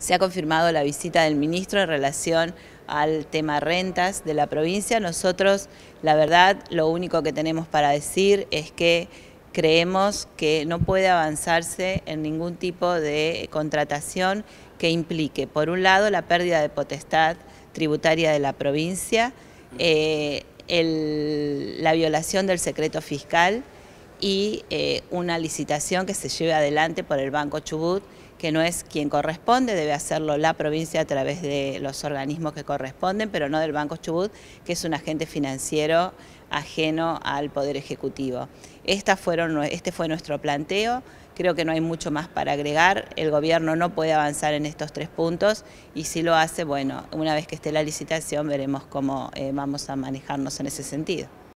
Se ha confirmado la visita del ministro en relación al tema rentas de la provincia. Nosotros, la verdad, lo único que tenemos para decir es que creemos que no puede avanzarse en ningún tipo de contratación que implique, por un lado, la pérdida de potestad tributaria de la provincia, eh, la violación del secreto fiscal, y eh, una licitación que se lleve adelante por el Banco Chubut, que no es quien corresponde, debe hacerlo la provincia a través de los organismos que corresponden, pero no del Banco Chubut, que es un agente financiero ajeno al Poder Ejecutivo. este fue nuestro planteo, creo que no hay mucho más para agregar, el gobierno no puede avanzar en estos tres puntos y si lo hace, bueno, una vez que esté la licitación veremos cómo eh, vamos a manejarnos en ese sentido.